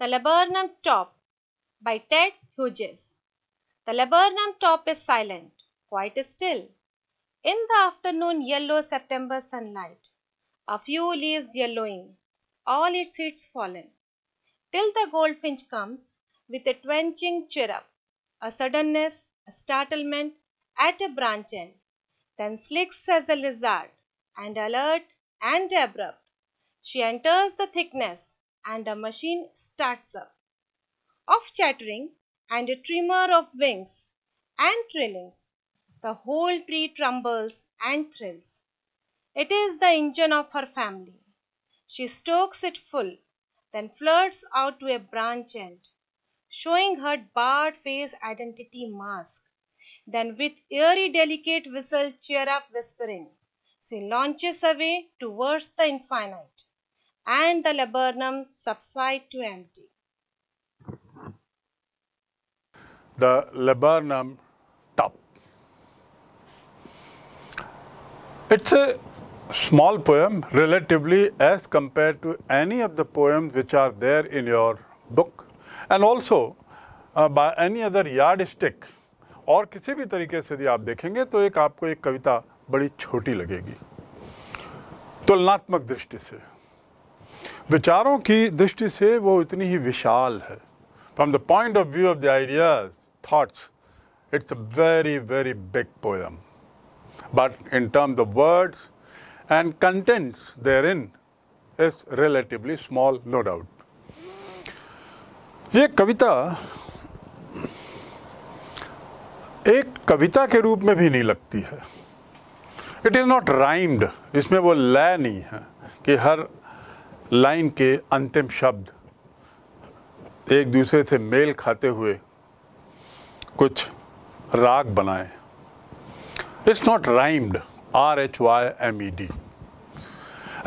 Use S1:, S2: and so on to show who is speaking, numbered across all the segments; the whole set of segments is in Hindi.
S1: The laburnum top by Ted Hughes. The laburnum top is silent, quite still. In the afternoon yellow September sunlight, a few leaves yellowing, all its seeds fallen. Till the goldfinch comes with a twanging chirrup, a suddenness, a startlement at a branch end, then slicks as a lizard, and alert and abrupt. She enters the thickness and a machine starts up. Of chattering and a tremor of wings and trillings, the whole tree trembles and thrills. It is the engine of her family. She stokes it full, then flirts out to a branch end, showing her barred face identity mask. Then with eerie delicate whistle cheer up whispering, she launches away towards the infinite. and the laburnum subside to empty.
S2: The laburnum top. It's a small poem relatively as compared to any of the poems which are there in your book and also uh, by any other yardstick और किसी भी तरीके से यदि आप देखेंगे तो एक आपको एक कविता बड़ी छोटी लगेगी तुलनात्मक दृष्टि से विचारों की दृष्टि से वो इतनी ही विशाल है from the point of view of the ideas thoughts it's a very very big poem but in terms of words and contents therein is relatively small no doubt ये कविता एक कविता के रूप में भी नहीं लगती है इट इज़ नॉट राइम्ड इसमें वो लय नहीं है कि हर लाइन के अंतिम शब्द एक दूसरे से मेल खाते हुए कुछ राग बनाए it's not rhymed R H Y M E D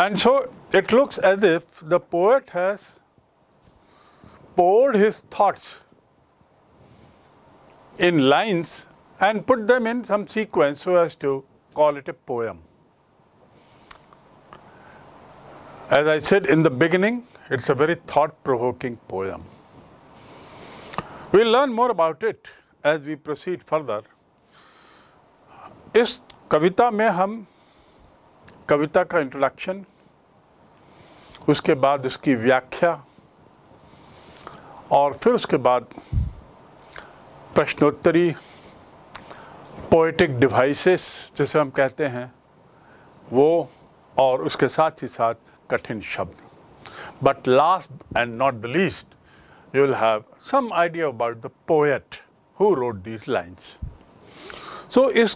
S2: and so it looks as if the poet has poured his thoughts in lines and put them in some sequence so as to call it a poem As I said in the beginning, it's a very thought provoking poem. We'll learn more about it as we proceed further. is kavita mein hum kavita ka introduction uske baad uski vyakhya aur fir uske baad prashnottari poetic devices जिसे hum kehte hain wo aur uske साथ hi साथ कठिन शब्द But last and not the least, you will have some idea about the poet who wrote these lines. So इस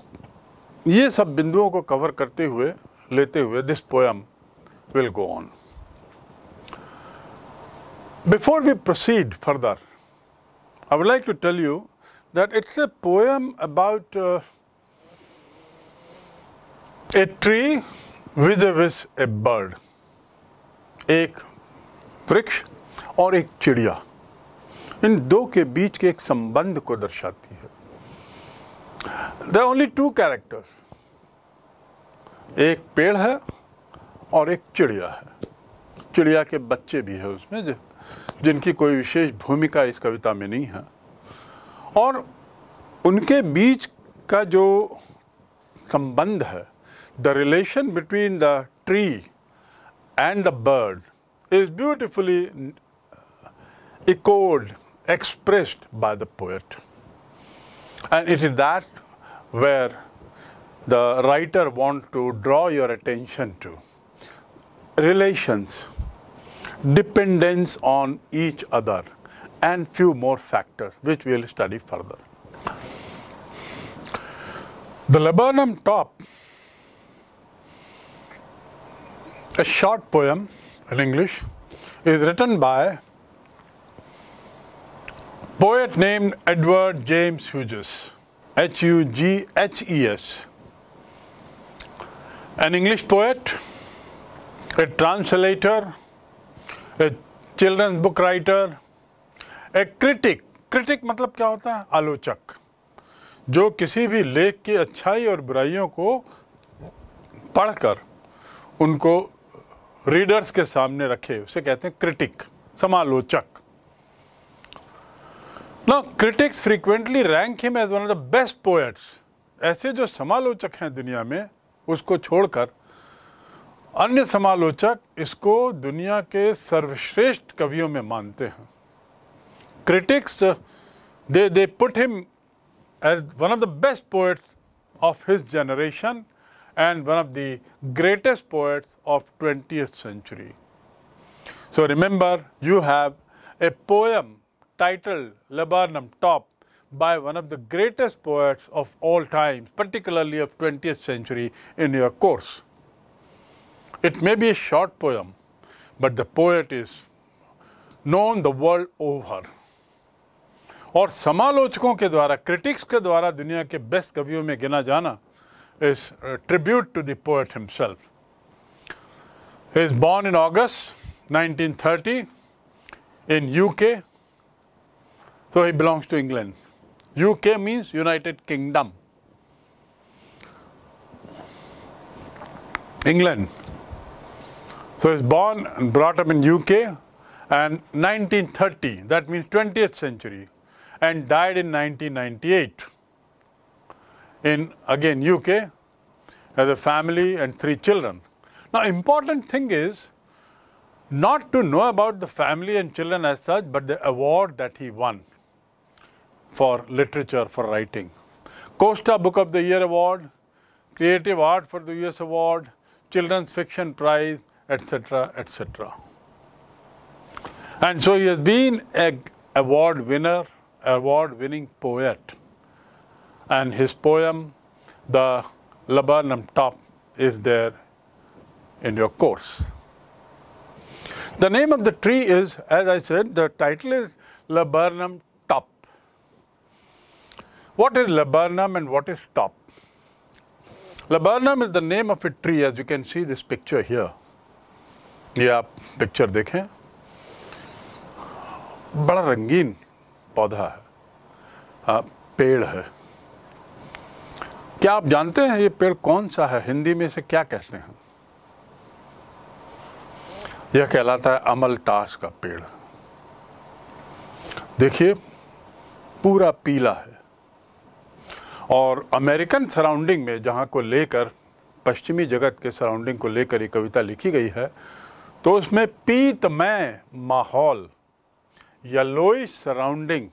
S2: ये सब बिंदुओं को कवर करते हुए लेते हुए this poem will go on. Before we proceed further, I would like to tell you that it's a poem about uh, a tree vis-a-vis a bird. एक वृक्ष और एक चिड़िया इन दो के बीच के एक संबंध को दर्शाती है द ओनली टू कैरेक्टर्स एक पेड़ है और एक चिड़िया है चिड़िया के बच्चे भी है उसमें जिनकी कोई विशेष भूमिका इस कविता में नहीं है और उनके बीच का जो संबंध है the relation between the tree and the bird is beautifully echoed, expressed by the poet. And it is that where the writer wants to draw your attention to. Relations, dependence on each other, and few more factors which we will study further. The laburnum top a short poem in English is written by poet named Edward James Hughes, H U G H E S. An English poet, a translator, a children's book writer, a critic. Critic मतलब क्या होता है आलोचक जो किसी भी लेख की अच्छाई और बुराइयों को पढ़कर उनको रीडर्स के सामने रखे उसे कहते हैं क्रिटिक समालोचक ना critics frequently rank him as one of the best poets ऐसे जो समालोचक हैं दुनिया में उसको छोड़कर अन्य समालोचक इसको दुनिया के सर्वश्रेष्ठ कवियों में मानते हैं critics they they put him as one of the best poets of his generation and one of the greatest poets of 20th century. So remember, you have a poem titled Lebanon Top by one of the greatest poets of all times, particularly of 20th century in your course. It may be a short poem, but the poet is known the world over. और समालोचकों के द्वारा क्रिटिक्स के द्वारा दुनिया के बेस्ट कवियों में गिना जाना is a tribute to the poet himself. He is born in August 1930 in UK, so he belongs to England. UK means United Kingdom. England. So he's born and brought up in UK and 1930, that means 20th century, and died in 1998 in again UK as a family and three children. Now important thing is not to know about the family and children as such but the award that he won for literature for writing. Costa Book of the Year Award, Creative Art for the US Award, Children's Fiction Prize, etc., etc. And so he has been a award winner, award winning poet and his poem, The Laburnum Top, is there in your course. The name of the tree is, as I said, the title is Laburnum Top. What is laburnum and what is top? Laburnum is the name of a tree, as you can see this picture here. Yeah, picture picture देखें बड़ा रंगीन पौधा है आ, पेड़ है क्या आप जानते हैं ये पेड़ कौन सा है हिंदी में इसे क्या कहते हैं यह कहलाता है अमलताश का पेड़ देखिए पूरा पीला है और अमेरिकन सराउंडिंग में जहाँ को लेकर पश्चिमी जगत के सराउंडिंग को लेकर ये कविता लिखी गई है तो उसमें पीतमय माहौल yellowy surrounding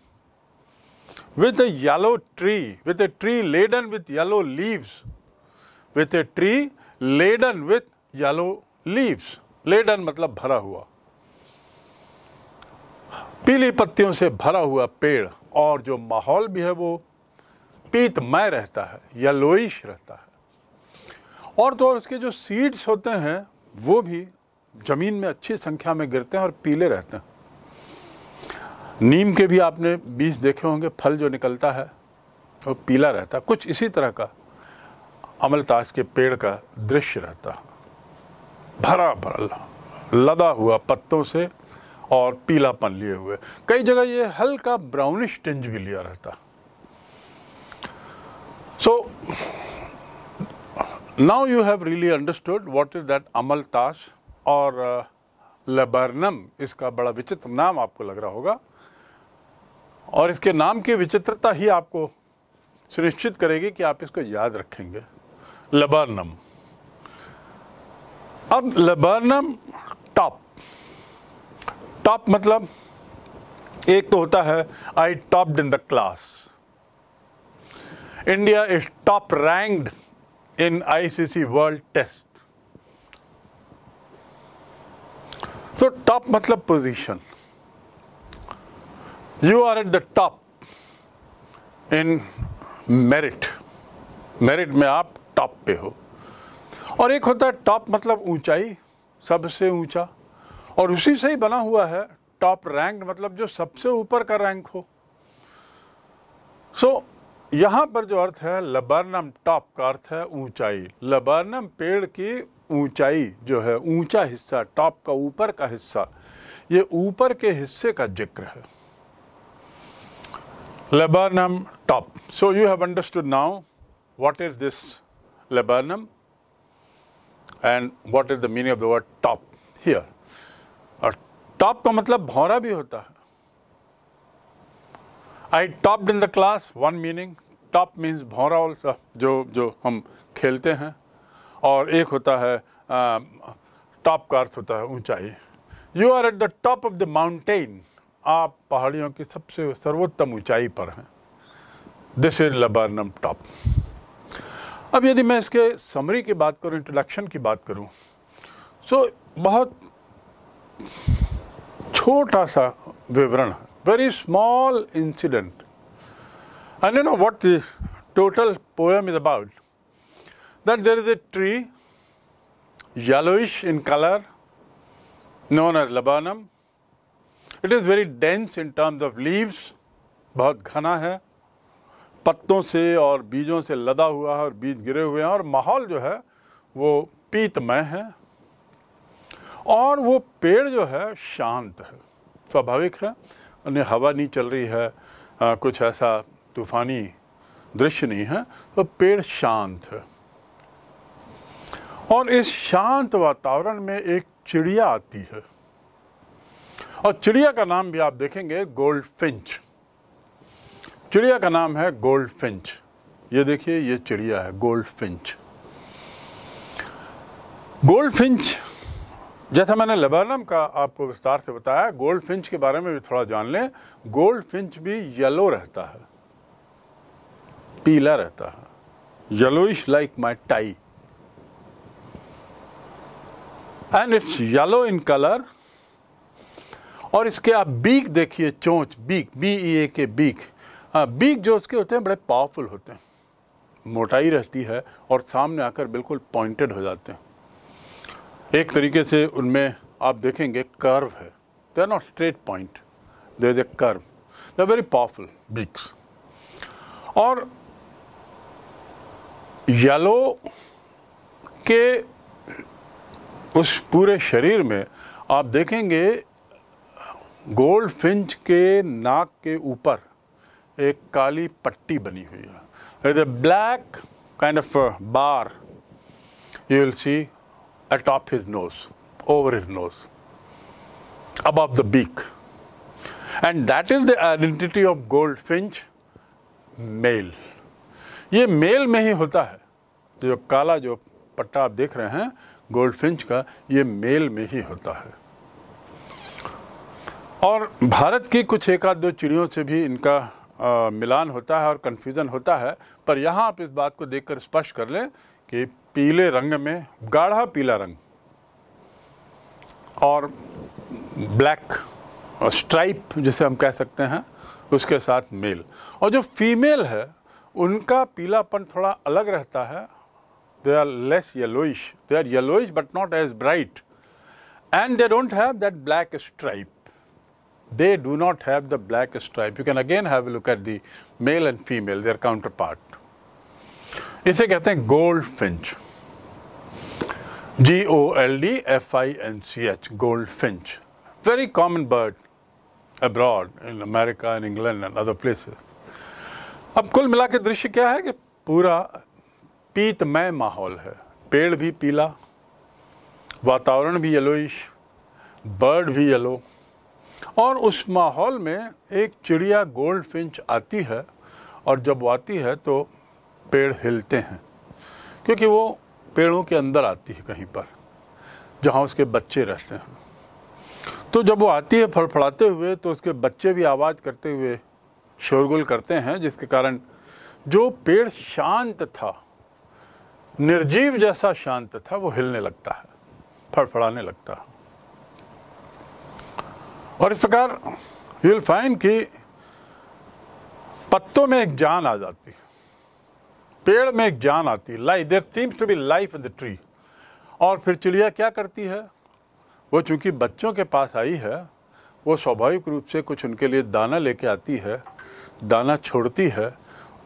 S2: with a yellow tree, with a tree laden with yellow leaves, with a tree laden with yellow leaves. Laden मतलब भरा हुआ पीली पत्तियों से भरा हुआ पेड़ और जो माहौल भी है वो पीतमय रहता है येलोइश रहता है और तो और उसके जो सीड्स होते हैं वो भी ज़मीन में अच्छी संख्या में गिरते हैं और पीले रहते हैं नीम के भी आपने बीज देखे होंगे फल जो निकलता है वो पीला रहता है कुछ इसी तरह का अमलताज के पेड़ का दृश्य रहता भरा भरा लदा हुआ पत्तों से और पीलापन लिए हुए कई जगह ये हल्का ब्राउनिश टिंज भी लिया रहता so now you have really understood what is that अमल ताश और लेबर्नम इसका बड़ा विचित्र नाम आपको लग रहा होगा और इसके नाम की विचित्रता ही आपको सुनिश्चित करेगी कि आप इसको याद रखेंगे लबानम अब लबानम टॉप टॉप मतलब एक तो होता है I topped in the class India is top ranked in ICC world test तो टॉप मतलब position you are at the top in merit merit में आप टॉप पे हो और एक होता है टॉप मतलब ऊंचाई सबसे ऊंचा और उसी से ही बना हुआ है टॉप रैंक मतलब जो सबसे ऊपर का रैंक हो सो so, यहाँ पर जो अर्थ है लबर्नम टॉप का अर्थ है ऊंचाई लबर्नम पेड़ की ऊंचाई जो है ऊंचा हिस्सा टॉप का ऊपर का हिस्सा ये ऊपर के हिस्से का जिक्र है laburnum top. So you have understood now what is this laburnum and what is the meaning of the word top here. और top का मतलब भौरा भी होता है I topped in the class one meaning top means भौरा also जो जो हम खेलते हैं और एक होता है top का अर्थ होता है ऊंचाई You are at the top of the mountain. आप पहाड़ियों की सबसे सर्वोत्तम ऊंचाई पर हैं दिस इज लबारनम टॉप अब यदि मैं इसके समरी की बात करूं इंट्रोडक्शन की बात करूं सो so, बहुत छोटा सा विवरण very small incident and you know what the total poem is about that there is a tree yellowish in colour known as laburnum it is very dense in terms of leaves बहुत घना है पत्तों से और बीजों से लदा हुआ है और बीज गिरे हुए हैं और माहौल जो है वो पीतमय है और वो पेड़ जो है शांत है स्वाभाविक है उन्हें हवा नहीं चल रही है आ, कुछ ऐसा तूफानी दृश्य नहीं है तो पेड़ शांत है और इस शांत वातावरण में एक चिड़िया आती है और चिड़िया का नाम भी आप देखेंगे गोल्ड फिंच चिड़िया का नाम है गोल्ड फिंच ये देखिए ये चिड़िया है गोल्ड फिंच गोल्ड फिंच जैसा मैंने लेबरनम का आपको विस्तार से बताया गोल्ड फिंच के बारे में भी थोड़ा जान लें गोल्ड फिंच भी येलो रहता है पीला रहता है yellowish like my tie and it's yellow in colour और इसके आप बीक देखिए चोंच बीक बी ई ए के बीक हाँ बीक जो उसके होते हैं बड़े पावरफुल होते हैं मोटाई रहती है और सामने आकर बिल्कुल पॉइंटेड हो जाते हैं एक तरीके से उनमें आप देखेंगे कर्व है they are not straight point there is a curve they are very powerful beaks और येलो के उस पूरे शरीर में आप देखेंगे गोल्ड फिंच के नाक के ऊपर एक काली पट्टी बनी हुई है is a black kind of bar you will see atop his nose over his nose the beak and that is the identity of goldfinch male ये मेल में ही होता है जो काला जो पट्टा आप देख रहे हैं गोल्ड फिंच का ये मेल में ही होता है और भारत की कुछ एक आध दो चिड़ियों से भी इनका आ, मिलान होता है और कन्फ्यूज़न होता है पर यहाँ आप इस बात को देखकर स्पष्ट कर लें कि पीले रंग में गाढ़ा पीला रंग और ब्लैक स्ट्राइप जिसे हम कह सकते हैं उसके साथ मेल और जो फीमेल है उनका पीलापन थोड़ा अलग रहता है they are less yellowish they are yellowish but not as bright and they don't have that black stripe they do not have the black stripe. You can again have a look at the male and female, their counterpart. इसे कहते हैं goldfinch G O L D F I N C H goldfinch very common bird abroad in America in England and other places अब कुल मिला के दृश्य क्या है कि पूरा पीतमय माहौल है पेड़ भी पीला वातावरण भी येलोइश बर्ड भी येलो और उस माहौल में एक चिड़िया गोल्ड फिंच आती है और जब वो आती है तो पेड़ हिलते हैं क्योंकि वो पेड़ों के अंदर आती है कहीं पर जहाँ उसके बच्चे रहते हैं तो जब वो आती है फड़फड़ाते हुए तो उसके बच्चे भी आवाज़ करते हुए शोरगुल करते हैं जिसके कारण जो पेड़ शांत था निर्जीव जैसा शांत था वो हिलने लगता है फड़फड़ाने लगता है और इस प्रकार यूल फाइन कि पत्तों में एक जान आ जाती है पेड़ में एक जान आती है life there seems to be life in the tree और फिर चिड़िया क्या करती है वो चूँकि बच्चों के पास आई है वो स्वाभाविक रूप से कुछ उनके लिए दाना लेके आती है दाना छोड़ती है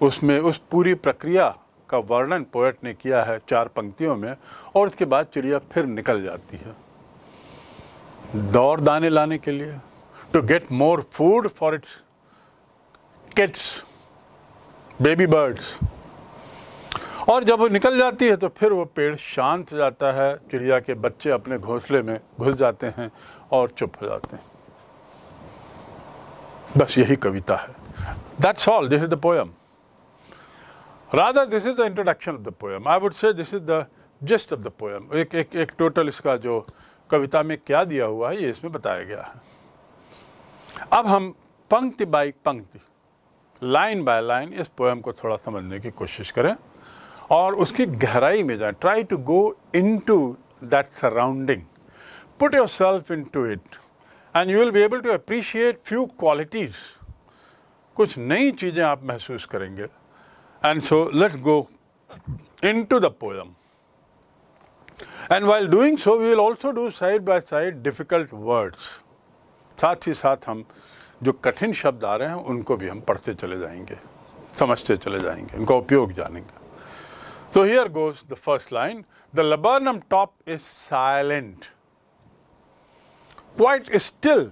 S2: उसमें उस पूरी प्रक्रिया का वर्णन पोएट ने किया है चार पंक्तियों में और उसके बाद चिड़िया फिर निकल जाती है दौर दाने लाने के लिए to get more food for its kits baby birds और जब वो निकल जाती है तो फिर वो पेड़ शांत जाता है चिड़िया के बच्चे अपने घोंसले में घुस जाते हैं और चुप हो जाते हैं बस यही कविता है that's all this is the poem rather this is the introduction of the poem I would say this is the gist of the poem एक एक एक टोटल इसका जो कविता में क्या दिया हुआ है ये इसमें बताया गया है अब हम पंक्ति बाई पंक्ति लाइन बाय लाइन इस पोएम को थोड़ा समझने की कोशिश करें और उसकी गहराई में जाएं try to go into that surrounding put self into it and you will be able to appreciate few qualities कुछ नई चीज़ें आप महसूस करेंगे and so let's go into the poem and while doing so we will also do side by side difficult words साथ ही साथ हम जो कठिन शब्द आ रहे हैं उनको भी हम पढ़ते चले जाएंगे समझते चले जाएंगे उनका उपयोग जानेंगे So here goes the first line. The laburnum top is silent quite still.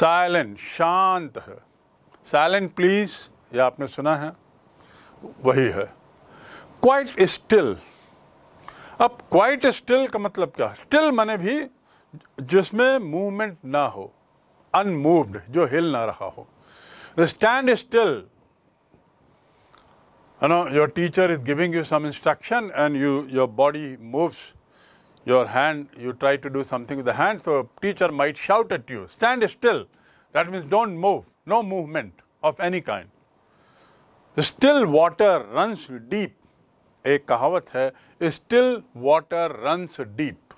S2: Silent, शांत है साइलेंट प्लीज ये आपने सुना है वही है क्वाइट स्टिल अब क्वाइट स्टिल का मतलब क्या स्टिल मैंने भी जिसमें मूवमेंट ना हो अनमूव्ड जो हिल ना रहा हो stand still no your teacher is giving you some instruction and you your body moves your hand you try to do something with the hand so teacher might shout at you stand still that means don't move no movement of any kind still water runs deep एक कहावत है स्टिल वाटर रन्स डीप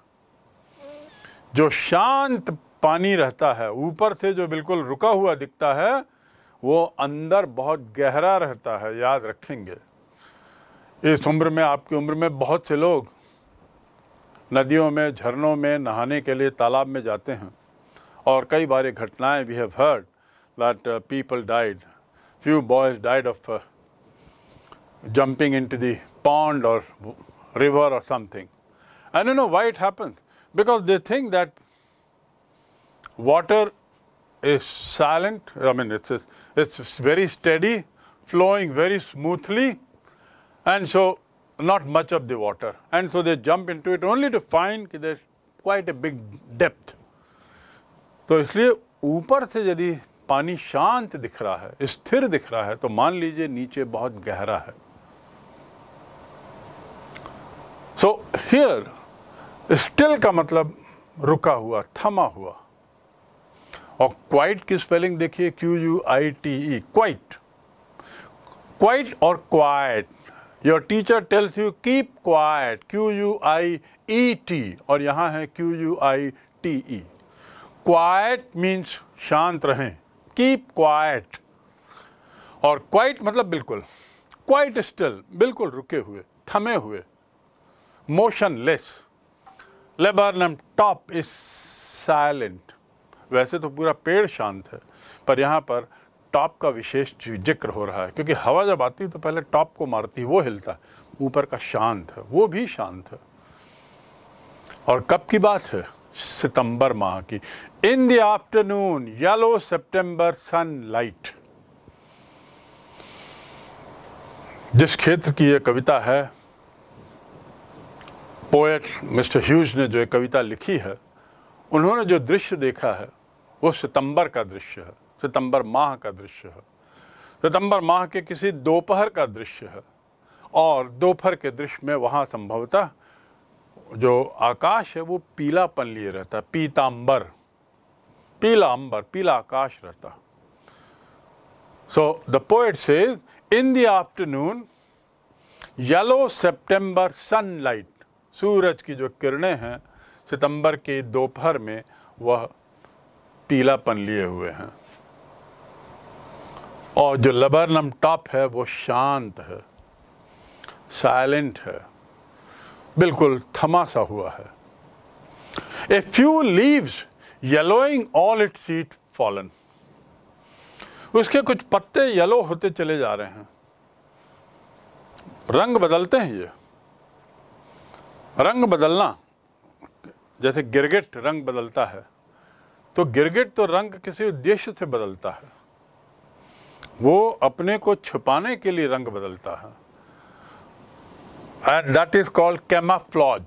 S2: जो शांत पानी रहता है ऊपर से जो बिल्कुल रुका हुआ दिखता है वो अंदर बहुत गहरा रहता है याद रखेंगे इस उम्र में आपकी उम्र में बहुत से लोग नदियों में झरनों में नहाने के लिए तालाब में जाते हैं और कई बार घटनाएं we have heard that people died few boys died of jumping into the pond or river or something. And you know why it happens? Because they think that water is silent, I mean, it's, it's very steady, flowing very smoothly, and so not much of the water. And so they jump into it only to find that there's quite a big depth. So, इसलिए ऊपर से यदि पानी शांत दिख रहा है स्थिर दिख रहा है तो मान लीजिए नीचे बहुत हियर स्टिल का मतलब रुका हुआ थमा हुआ और क्वाइट की स्पेलिंग देखिए Q U I T E quite quite और quiet your teacher tells you keep quiet Q U I E T और यहाँ है Q U I T E quite means शांत रहें कीप क्वाइट और क्वाइट मतलब बिल्कुल क्वाइट स्टिल बिल्कुल रुके हुए थमे हुए motionless laburnum top is silent वैसे तो पूरा पेड़ शांत है पर यहाँ पर टॉप का विशेष जिक्र हो रहा है क्योंकि हवा जब आती है तो पहले टॉप को मारती है वो हिलता है ऊपर का शांत है वो भी शांत है और कब की बात है सितंबर माह की in the afternoon yellow September sunlight जिस क्षेत्र की यह कविता है पोएट मिस्टर ह्यूज ने जो एक कविता लिखी है उन्होंने जो दृश्य देखा है वो सितंबर का दृश्य है सितंबर माह का दृश्य है सितंबर माह के किसी दोपहर का दृश्य है और दोपहर के दृश्य में वहाँ संभवतः जो आकाश है वो पीलापन लिए रहता है पीताम्बर पीला अंबर पीला आकाश रहता so the poet says in the afternoon yellow September sunlight सूरज की जो किरणें हैं सितंबर की दोपहर में वह पीलापन लिए हुए हैं और जो लबरनम टॉप है वो शांत है साइलेंट है बिल्कुल थमासा हुआ है a few leaves yellowing all it seeds fallen उसके कुछ पत्ते येलो होते चले जा रहे हैं रंग बदलते हैं ये रंग बदलना जैसे गिरगिट रंग बदलता है तो गिरगिट तो रंग किसी उद्देश्य से बदलता है वो अपने को छुपाने के लिए रंग बदलता है and that is called camouflage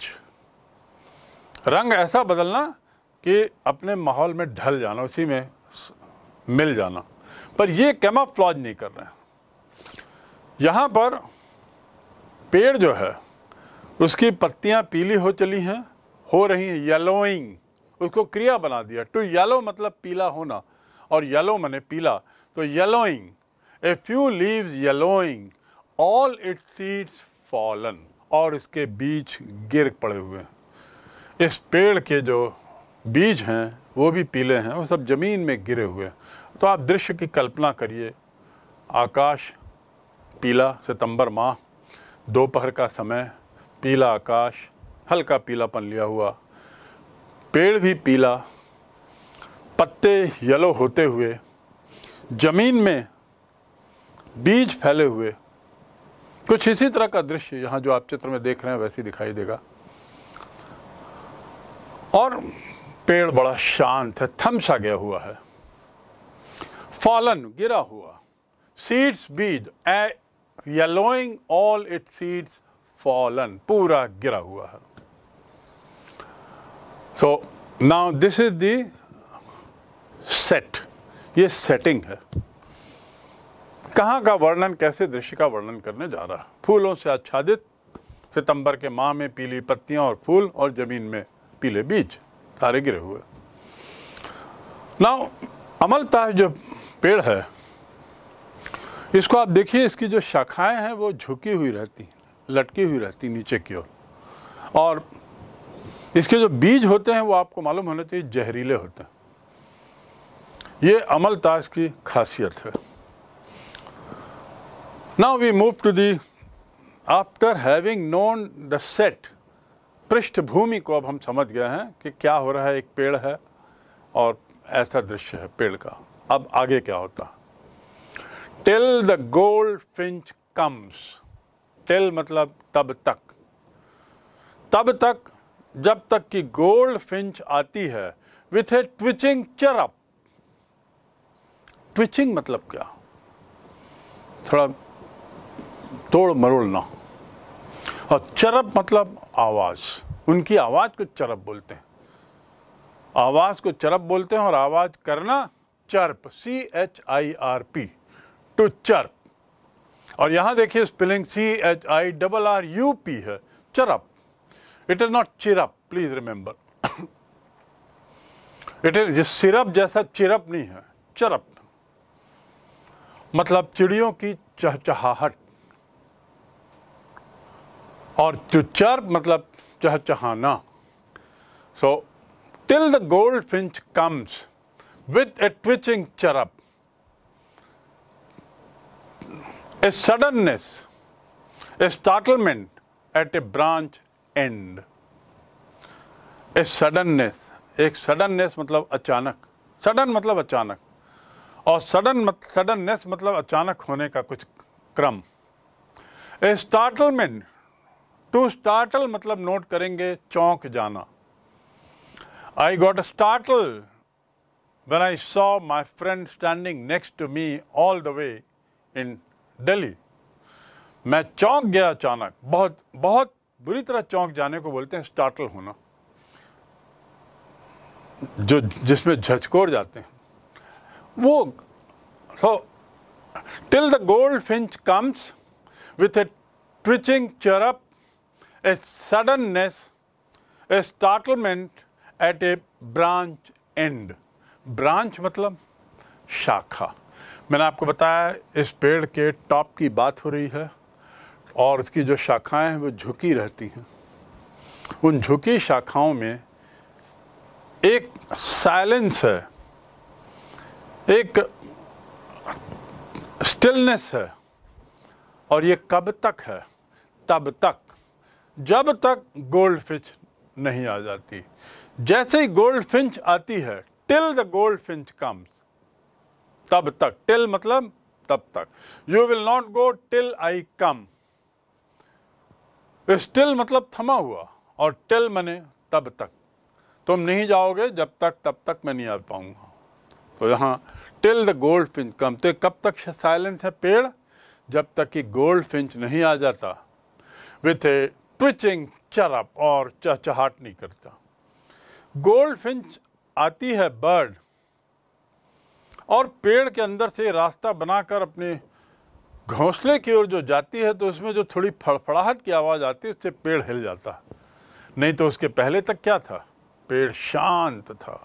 S2: रंग ऐसा बदलना कि अपने माहौल में ढल जाना उसी में मिल जाना पर ये कैमाफ्लॉज नहीं कर रहे हैं यहाँ पर पेड़ जो है उसकी पत्तियां पीली हो चली हैं हो रही हैं येलोइंग उसको क्रिया बना दिया टू येलो मतलब पीला होना और येलो मैंने पीला तो yellowing a few leaves yellowing all it seeds fallen और इसके बीज गिर पड़े हुए हैं इस पेड़ के जो बीज हैं वो भी पीले हैं वो सब ज़मीन में गिरे हुए हैं तो आप दृश्य की कल्पना करिए आकाश पीला सितंबर माह दोपहर का समय पीला आकाश हल्का पीलापन लिया हुआ पेड़ भी पीला पत्ते येलो होते हुए ज़मीन में बीज फैले हुए कुछ इसी तरह का दृश्य यहाँ जो आप चित्र में देख रहे हैं वैसे दिखाई देगा और पेड़ बड़ा शांत है थमसा गया हुआ है फॉलन गिरा हुआ सीड्स बीज yellowing all it seeds fallen पूरा गिरा हुआ है so now this is the set ये सेटिंग है कहाँ का वर्णन कैसे दृश्य का वर्णन करने जा रहा फूलों से आच्छादित सितंबर के माह में पीली पत्तियां और फूल और जमीन में पीले बीज सारे गिरे हुए नाउ अमलता जो पेड़ है इसको आप देखिए इसकी जो शाखाएं हैं वो झुकी हुई रहती हैं लटकी हुई रहती नीचे की ओर और, इसके जो बीज होते हैं वो आपको मालूम होना चाहिए जहरीले होते हैं ये अमल ताश की खासियत है now we move to the after having known the set पृष्ठभूमि को अब हम समझ गए हैं कि क्या हो रहा है एक पेड़ है और ऐसा दृश्य है पेड़ का अब आगे क्या होता till the goldfinch comes till मतलब तब तक तब तक जब तक कि गोल्ड फिंच आती है with a twitching chirp twitching मतलब क्या थोड़ा तोड़ मरोड़ ना और चरप मतलब आवाज़ उनकी आवाज़ को चरप बोलते हैं आवाज़ को चरप बोलते हैं और आवाज़ करना chirp C H I R P to chirp और यहां देखिए spelling C H I double R U P है chirrup it is not chirp please remember it is syrup जैसा चिरप नहीं है चरप मतलब चिड़ियों की चहचहाहट और चुचर मतलब चहचहाना so till the goldfinch comes with a twitching chirp a suddenness, a startlement at a branch end. A suddenness, एक suddenness मतलब अचानक सडन मतलब अचानक और सडन मत, सडननेस मतलब अचानक होने का कुछ क्रम ए स्टार्टलमेंट टू स्टार्टल मतलब नोट करेंगे चौंक जाना I got startle when I saw my friend standing next to me all the way in Delhi मैं चौंक गया अचानक बहुत बहुत बुरी तरह चौंक जाने को बोलते हैं स्टार्टल होना जो जिसमें झचकोर जाते हैं वो so till the goldfinch comes with a twitching chirrup a suddenness a startlement at a branch and branch मतलब शाखा मैंने आपको बताया इस पेड़ के टॉप की बात हो रही है और इसकी जो शाखाएं हैं वो झुकी रहती हैं उन झुकी शाखाओं में एक साइलेंस है एक स्टिलनेस है और ये कब तक है तब तक जब तक गोल्ड फिंच नहीं आ जाती जैसे ही गोल्ड फिंच आती है till the goldfinch comes तब तक टिल मतलब तब तक you will not go till I come still मतलब थमा हुआ और टिल मैंने तब तक तुम नहीं जाओगे जब तक तब तक मैं नहीं आ पाऊंगा तो यहाँ till the goldfinch come तो कब तक साइलेंस है पेड़ जब तक कि गोल्ड फिंच नहीं आ जाता विथ ए ट्विचिंग चरप और चहचहाट नहीं करता गोल्ड फिंच आती है बर्ड और पेड़ के अंदर से रास्ता बनाकर अपने घोंसले की ओर जो जाती है तो उसमें जो थोड़ी फड़फड़ाहट की आवाज़ आती है उससे पेड़ हिल जाता नहीं तो उसके पहले तक क्या था पेड़ शांत था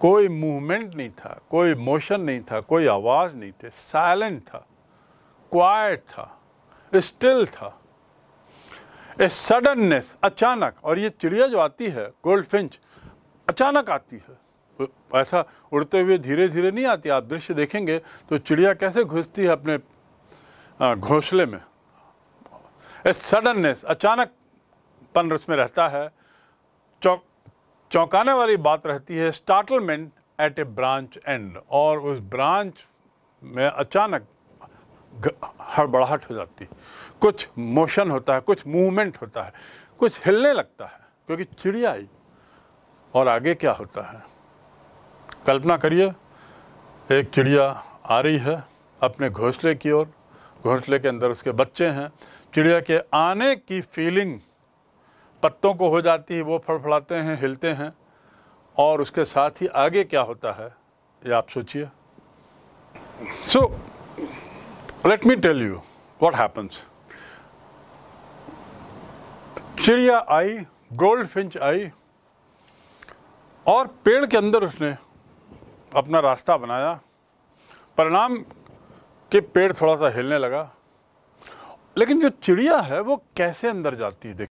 S2: कोई मूवमेंट नहीं था कोई मोशन नहीं था कोई आवाज़ नहीं थी साइलेंट था क्वाइट था स्टिल था ए सडननेस अचानक और ये चिड़िया जो आती है गोल्ड फिंच अचानक आती है ऐसा उड़ते हुए धीरे धीरे नहीं आती आप दृश्य देखेंगे तो चिड़िया कैसे घुसती है अपने घोंसले में सडननेस अचानक पन उसमें रहता है चौक चौंकाने वाली बात रहती है startlement at a branch and और उस ब्रांच में अचानक हड़बड़ाहट हो जाती कुछ मोशन होता है कुछ मूवमेंट होता है कुछ हिलने लगता है क्योंकि चिड़िया आई और आगे क्या होता है कल्पना करिए एक चिड़िया आ रही है अपने घोंसले की ओर घोंसले के अंदर उसके बच्चे हैं चिड़िया के आने की फीलिंग पत्तों को हो जाती है वो फड़फड़ाते हैं हिलते हैं और उसके साथ ही आगे क्या होता है ये आप सोचिए so let me tell you what happens चिड़िया आई गोल्ड फिंच आई और पेड़ के अंदर उसने अपना रास्ता बनाया परिणाम
S1: कि पेड़ थोड़ा सा हिलने लगा लेकिन जो चिड़िया है वो कैसे अंदर जाती है देख